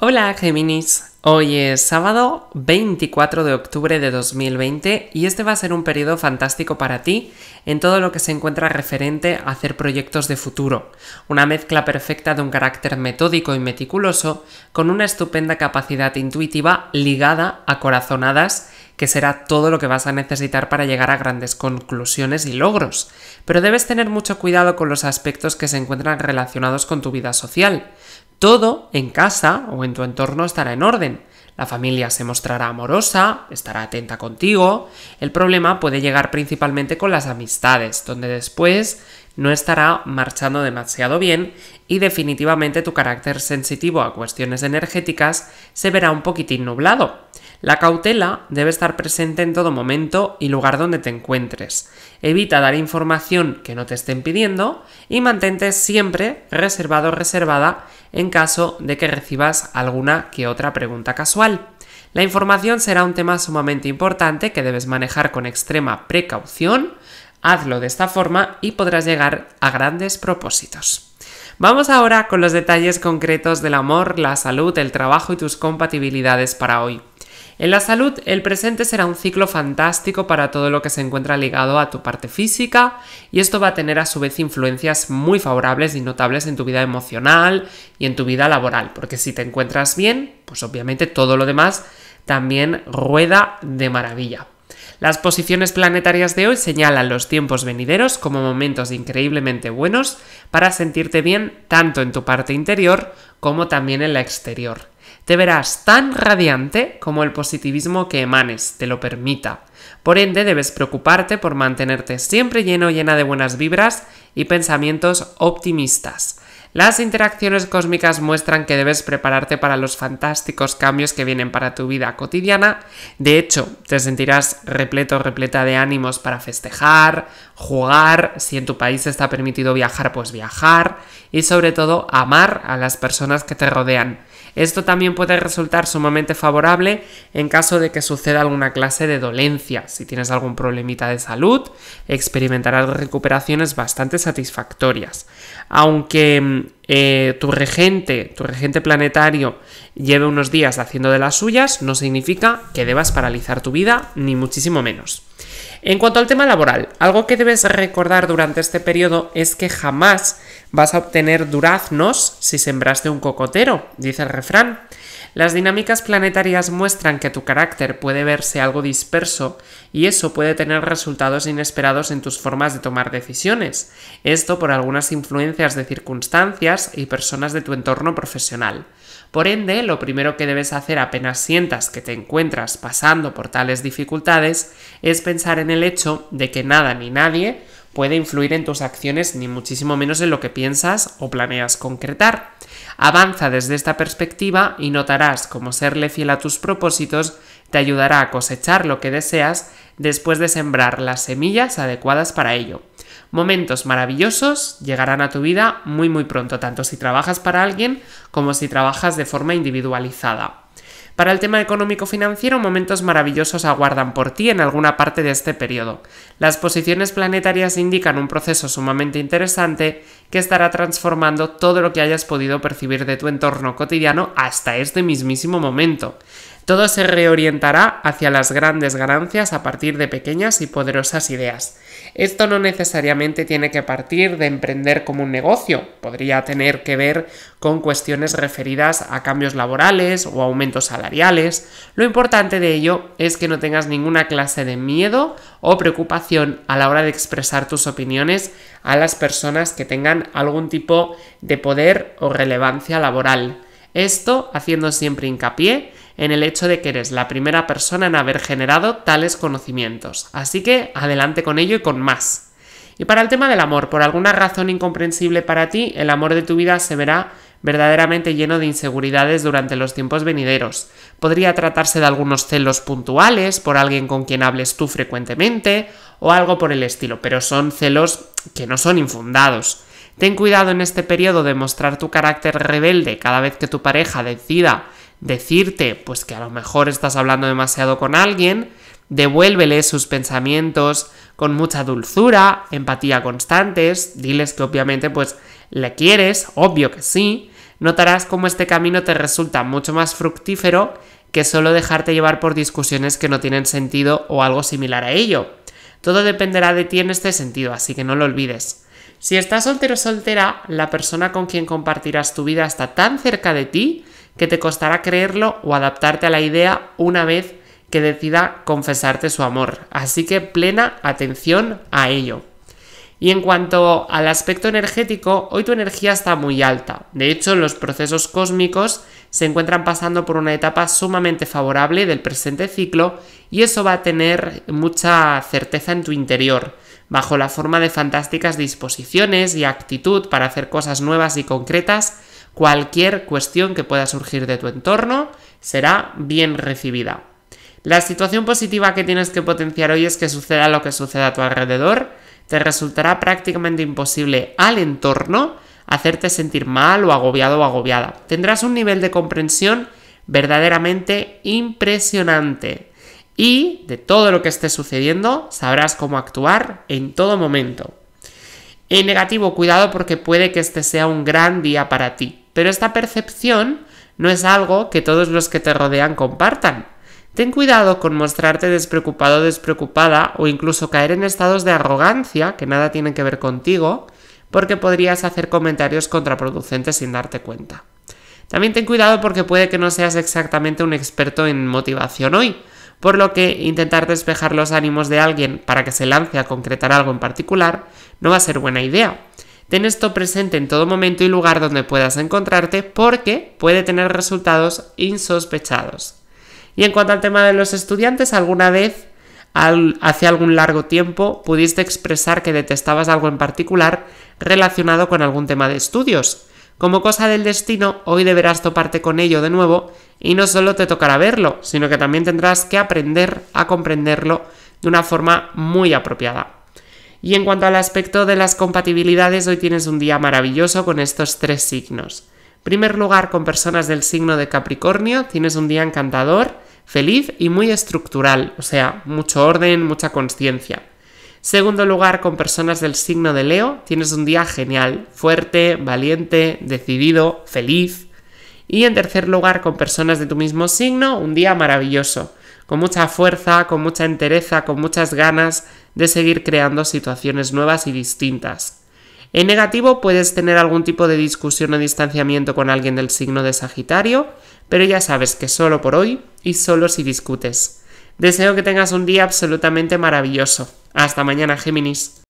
Hola Géminis, hoy es sábado 24 de octubre de 2020 y este va a ser un periodo fantástico para ti en todo lo que se encuentra referente a hacer proyectos de futuro, una mezcla perfecta de un carácter metódico y meticuloso con una estupenda capacidad intuitiva ligada a corazonadas que será todo lo que vas a necesitar para llegar a grandes conclusiones y logros. Pero debes tener mucho cuidado con los aspectos que se encuentran relacionados con tu vida social. Todo en casa o en tu entorno estará en orden. La familia se mostrará amorosa, estará atenta contigo. El problema puede llegar principalmente con las amistades, donde después no estará marchando demasiado bien y definitivamente tu carácter sensitivo a cuestiones energéticas se verá un poquitín nublado. La cautela debe estar presente en todo momento y lugar donde te encuentres. Evita dar información que no te estén pidiendo y mantente siempre reservado o reservada en caso de que recibas alguna que otra pregunta casual. La información será un tema sumamente importante que debes manejar con extrema precaución Hazlo de esta forma y podrás llegar a grandes propósitos. Vamos ahora con los detalles concretos del amor, la salud, el trabajo y tus compatibilidades para hoy. En la salud, el presente será un ciclo fantástico para todo lo que se encuentra ligado a tu parte física y esto va a tener a su vez influencias muy favorables y notables en tu vida emocional y en tu vida laboral, porque si te encuentras bien, pues obviamente todo lo demás también rueda de maravilla. Las posiciones planetarias de hoy señalan los tiempos venideros como momentos increíblemente buenos para sentirte bien tanto en tu parte interior como también en la exterior. Te verás tan radiante como el positivismo que emanes te lo permita. Por ende, debes preocuparte por mantenerte siempre lleno llena de buenas vibras y pensamientos optimistas. Las interacciones cósmicas muestran que debes prepararte para los fantásticos cambios que vienen para tu vida cotidiana. De hecho, te sentirás repleto, o repleta de ánimos para festejar, jugar, si en tu país está permitido viajar, pues viajar y sobre todo amar a las personas que te rodean. Esto también puede resultar sumamente favorable en caso de que suceda alguna clase de dolencia. Si tienes algún problemita de salud, experimentarás recuperaciones bastante satisfactorias. Aunque mm, eh, tu regente, tu regente planetario, lleve unos días haciendo de las suyas, no significa que debas paralizar tu vida, ni muchísimo menos. En cuanto al tema laboral, algo que debes recordar durante este periodo es que jamás vas a obtener duraznos si sembraste un cocotero, dice el refrán. Las dinámicas planetarias muestran que tu carácter puede verse algo disperso y eso puede tener resultados inesperados en tus formas de tomar decisiones, esto por algunas influencias de circunstancias y personas de tu entorno profesional. Por ende, lo primero que debes hacer apenas sientas que te encuentras pasando por tales dificultades es pensar en el hecho de que nada ni nadie puede influir en tus acciones ni muchísimo menos en lo que piensas o planeas concretar. Avanza desde esta perspectiva y notarás cómo serle fiel a tus propósitos te ayudará a cosechar lo que deseas después de sembrar las semillas adecuadas para ello. Momentos maravillosos llegarán a tu vida muy muy pronto, tanto si trabajas para alguien como si trabajas de forma individualizada. Para el tema económico-financiero, momentos maravillosos aguardan por ti en alguna parte de este periodo. Las posiciones planetarias indican un proceso sumamente interesante que estará transformando todo lo que hayas podido percibir de tu entorno cotidiano hasta este mismísimo momento. Todo se reorientará hacia las grandes ganancias a partir de pequeñas y poderosas ideas. Esto no necesariamente tiene que partir de emprender como un negocio, podría tener que ver con cuestiones referidas a cambios laborales o aumentos salariales. Lo importante de ello es que no tengas ninguna clase de miedo o preocupación a la hora de expresar tus opiniones a las personas que tengan algún tipo de poder o relevancia laboral. Esto haciendo siempre hincapié en el hecho de que eres la primera persona en haber generado tales conocimientos. Así que adelante con ello y con más. Y para el tema del amor, por alguna razón incomprensible para ti, el amor de tu vida se verá verdaderamente lleno de inseguridades durante los tiempos venideros. Podría tratarse de algunos celos puntuales por alguien con quien hables tú frecuentemente o algo por el estilo, pero son celos que no son infundados. Ten cuidado en este periodo de mostrar tu carácter rebelde cada vez que tu pareja decida decirte pues que a lo mejor estás hablando demasiado con alguien, devuélvele sus pensamientos con mucha dulzura, empatía constantes, diles que obviamente pues le quieres, obvio que sí, notarás como este camino te resulta mucho más fructífero que solo dejarte llevar por discusiones que no tienen sentido o algo similar a ello. Todo dependerá de ti en este sentido, así que no lo olvides. Si estás soltero o soltera, la persona con quien compartirás tu vida está tan cerca de ti que te costará creerlo o adaptarte a la idea una vez que decida confesarte su amor. Así que plena atención a ello. Y en cuanto al aspecto energético, hoy tu energía está muy alta. De hecho, los procesos cósmicos se encuentran pasando por una etapa sumamente favorable del presente ciclo y eso va a tener mucha certeza en tu interior bajo la forma de fantásticas disposiciones y actitud para hacer cosas nuevas y concretas, cualquier cuestión que pueda surgir de tu entorno será bien recibida. La situación positiva que tienes que potenciar hoy es que suceda lo que suceda a tu alrededor. Te resultará prácticamente imposible al entorno hacerte sentir mal o agobiado o agobiada. Tendrás un nivel de comprensión verdaderamente impresionante y de todo lo que esté sucediendo sabrás cómo actuar en todo momento. En negativo, cuidado porque puede que este sea un gran día para ti, pero esta percepción no es algo que todos los que te rodean compartan. Ten cuidado con mostrarte despreocupado o despreocupada o incluso caer en estados de arrogancia que nada tienen que ver contigo, porque podrías hacer comentarios contraproducentes sin darte cuenta. También ten cuidado porque puede que no seas exactamente un experto en motivación hoy, por lo que intentar despejar los ánimos de alguien para que se lance a concretar algo en particular no va a ser buena idea. Ten esto presente en todo momento y lugar donde puedas encontrarte porque puede tener resultados insospechados. Y en cuanto al tema de los estudiantes, ¿alguna vez hace algún largo tiempo pudiste expresar que detestabas algo en particular relacionado con algún tema de estudios? Como cosa del destino, hoy deberás toparte con ello de nuevo y no solo te tocará verlo, sino que también tendrás que aprender a comprenderlo de una forma muy apropiada. Y en cuanto al aspecto de las compatibilidades, hoy tienes un día maravilloso con estos tres signos. En primer lugar, con personas del signo de Capricornio, tienes un día encantador, feliz y muy estructural, o sea, mucho orden, mucha conciencia. Segundo lugar, con personas del signo de Leo, tienes un día genial, fuerte, valiente, decidido, feliz. Y en tercer lugar, con personas de tu mismo signo, un día maravilloso, con mucha fuerza, con mucha entereza, con muchas ganas de seguir creando situaciones nuevas y distintas. En negativo puedes tener algún tipo de discusión o distanciamiento con alguien del signo de Sagitario, pero ya sabes que solo por hoy y solo si discutes. Deseo que tengas un día absolutamente maravilloso. Hasta mañana, Géminis.